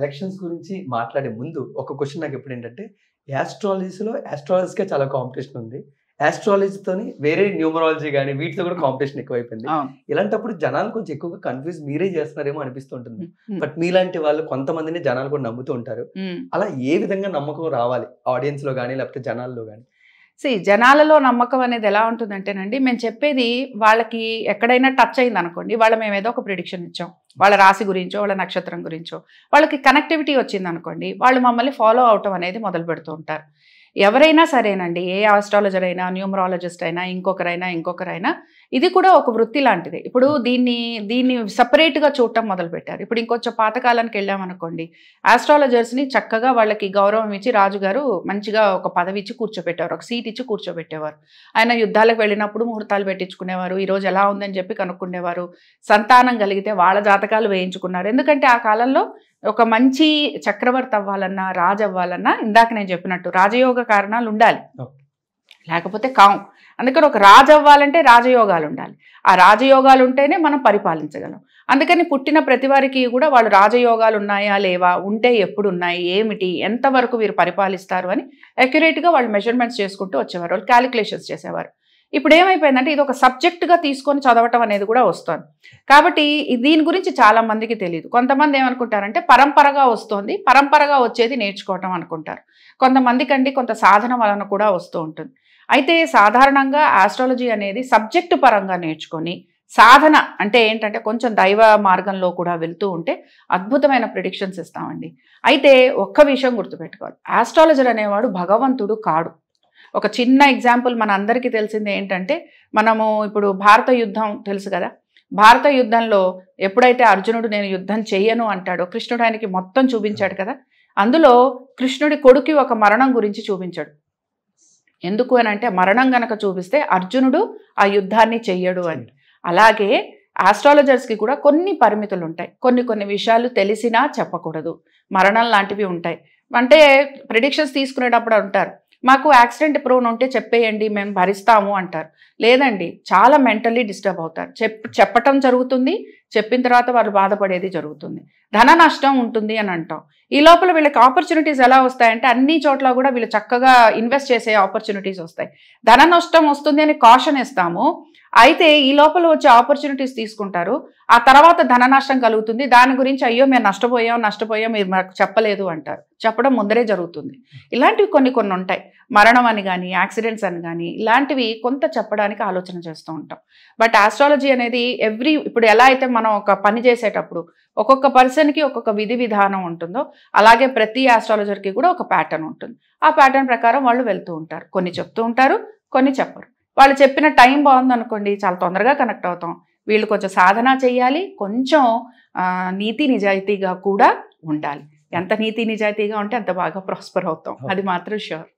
Elections గురించి మాట్లాడే ముందు ఒక క్వశ్చన్ నాకు ఎప్పుడు ఏంటంటే యాస్ట్రాలజీస్లో యాస్ట్రాలజీస్కే చాలా కాంపిటీషన్ ఉంది యాస్ట్రాలజీతోని వేరే న్యూమరాలజీ కానీ వీటితో కూడా కాంపిటీషన్ ఎక్కువైపోయింది ఇలాంటప్పుడు జనాలు కొంచెం ఎక్కువగా కన్ఫ్యూజ్ మీరే చేస్తున్నారేమో అనిపిస్తుంటుంది బట్ hmm. మీలాంటి వాళ్ళు కొంతమందిని జనాలు కూడా నమ్ముతూ ఉంటారు hmm. అలా ఏ విధంగా నమ్మకం రావాలి ఆడియన్స్ లో కానీ లేకపోతే జనాల్లో కానీ సి జనాలలో నమ్మకం అనేది ఎలా ఉంటుందంటేనండి మేము చెప్పేది వాళ్ళకి ఎక్కడైనా టచ్ అయింది అనుకోండి వాళ్ళ మేము ఏదో ఒక ప్రిడిక్షన్ ఇచ్చాం వాళ్ళ రాశి గురించో వాళ్ళ నక్షత్రం గురించో వాళ్ళకి కనెక్టివిటీ వచ్చింది అనుకోండి వాళ్ళు మమ్మల్ని ఫాలో అవటం అనేది మొదలు పెడుతూ ఉంటారు ఎవరైనా సరేనండి ఏ ఆస్ట్రాలజర్ అయినా న్యూమరాలజిస్ట్ అయినా ఇంకొకరైనా ఇంకొకరైనా ఇది కూడా ఒక వృత్తి లాంటిది ఇప్పుడు దీన్ని దీన్ని సపరేట్గా చూడటం మొదలుపెట్టారు ఇప్పుడు ఇంకొంచెం పాతకాలానికి వెళ్ళామనుకోండి ఆస్ట్రాలజర్స్ని చక్కగా వాళ్ళకి గౌరవం ఇచ్చి రాజుగారు మంచిగా ఒక పదవి ఇచ్చి కూర్చోబెట్టేవారు ఒక సీట్ ఇచ్చి కూర్చోబెట్టేవారు ఆయన యుద్ధాలకు వెళ్ళినప్పుడు ముహూర్తాలు పెట్టించుకునేవారు ఈరోజు ఎలా ఉందని చెప్పి కనుక్కునేవారు సంతానం కలిగితే వాళ్ళ జాతకాలు వేయించుకున్నారు ఎందుకంటే ఆ కాలంలో ఒక మంచి చక్రవర్తి అవ్వాలన్నా రాజు అవ్వాలన్నా ఇందాక నేను చెప్పినట్టు రాజయోగ కారణాలు ఉండాలి లేకపోతే కాం అందుకని ఒక రాజు అవ్వాలంటే రాజయోగాలు ఉండాలి ఆ రాజయోగాలు ఉంటేనే మనం పరిపాలించగలం అందుకని పుట్టిన ప్రతి వారికి కూడా వాళ్ళు రాజయోగాలు ఉన్నాయా లేవా ఉంటే ఎప్పుడు ఉన్నాయి ఏమిటి ఎంతవరకు వీరు పరిపాలిస్తారు అని అక్యురేట్గా వాళ్ళు మెజర్మెంట్స్ చేసుకుంటూ వచ్చేవారు వాళ్ళు క్యాలిక్యులేషన్స్ చేసేవారు ఇప్పుడు ఏమైపోయిందంటే ఇది ఒక సబ్జెక్టుగా తీసుకొని చదవటం అనేది కూడా వస్తుంది కాబట్టి దీని గురించి చాలా మందికి తెలియదు కొంతమంది ఏమనుకుంటారంటే పరంపరగా వస్తుంది పరంపరగా వచ్చేది నేర్చుకోవటం అనుకుంటారు కొంతమందికండి కొంత సాధన వలన కూడా వస్తూ ఉంటుంది అయితే సాధారణంగా ఆస్ట్రాలజీ అనేది సబ్జెక్టు పరంగా నేర్చుకొని సాధన అంటే ఏంటంటే కొంచెం దైవ మార్గంలో కూడా వెళ్తూ ఉంటే అద్భుతమైన ప్రిడిక్షన్స్ ఇస్తామండి అయితే ఒక్క విషయం గుర్తుపెట్టుకోవాలి ఆస్ట్రాలజర్ అనేవాడు భగవంతుడు కాడు ఒక చిన్న ఎగ్జాంపుల్ మన అందరికీ తెలిసింది ఏంటంటే మనము ఇప్పుడు భారత యుద్ధం తెలుసు కదా భారత యుద్ధంలో ఎప్పుడైతే అర్జునుడు నేను యుద్ధం చెయ్యను అంటాడో కృష్ణుడు ఆయనకి మొత్తం చూపించాడు కదా అందులో కృష్ణుడి కొడుకు ఒక మరణం గురించి చూపించాడు ఎందుకు అని అంటే మరణం గనక చూపిస్తే అర్జునుడు ఆ యుద్ధాన్ని చెయ్యడు అని అలాగే ఆస్ట్రాలజర్స్కి కూడా కొన్ని పరిమితులు ఉంటాయి కొన్ని కొన్ని విషయాలు తెలిసినా చెప్పకూడదు మరణం లాంటివి ఉంటాయి అంటే ప్రిడిక్షన్స్ తీసుకునేటప్పుడు అంటారు మాకు యాక్సిడెంట్ ప్రూవ్ ఉంటే చెప్పేయండి మేము భరిస్తాము అంటారు లేదండి చాలా మెంటలీ డిస్టర్బ్ అవుతారు చెప్ చెప్పటం జరుగుతుంది చెప్పిన తర్వాత వాళ్ళు బాధపడేది జరుగుతుంది ధన నష్టం ఉంటుంది అని అంటాం ఈ లోపల వీళ్ళకి ఆపర్చునిటీస్ ఎలా వస్తాయంటే అన్ని చోట్ల కూడా వీళ్ళు చక్కగా ఇన్వెస్ట్ చేసే ఆపర్చునిటీస్ వస్తాయి ధన నష్టం వస్తుంది అని కాషన్ ఇస్తాము అయితే ఈ లోపల వచ్చే ఆపర్చునిటీస్ తీసుకుంటారు ఆ తర్వాత ధన నష్టం కలుగుతుంది దాని గురించి అయ్యో మేము నష్టపోయాం నష్టపోయాం మీరు మాకు చెప్పలేదు అంటారు చెప్పడం ముందరే జరుగుతుంది ఇలాంటివి కొన్ని కొన్ని ఉంటాయి మరణం అని కానీ యాక్సిడెంట్స్ అని కానీ ఇలాంటివి కొంత చెప్పడానికి ఆలోచన చేస్తూ ఉంటాం బట్ ఆస్ట్రాలజీ అనేది ఎవ్రీ ఇప్పుడు ఎలా అయితే మనం ఒక పని చేసేటప్పుడు ఒక్కొక్క పర్సన్కి ఒక్కొక్క విధి విధానం ఉంటుందో అలాగే ప్రతి ఆస్ట్రాలజర్కి కూడా ఒక ప్యాటర్న్ ఉంటుంది ఆ ప్యాటర్న్ ప్రకారం వాళ్ళు వెళ్తూ ఉంటారు కొన్ని చెప్తూ ఉంటారు కొన్ని చెప్పరు వాళ్ళు చెప్పిన టైం బాగుందనుకోండి చాలా తొందరగా కనెక్ట్ అవుతాం వీళ్ళు కొంచెం సాధన చేయాలి కొంచెం నీతి నిజాయితీగా కూడా ఉండాలి ఎంత నీతి నిజాయితీగా ఉంటే అంత బాగా ప్రాస్పర్ అవుతాం అది మాత్రం షూర్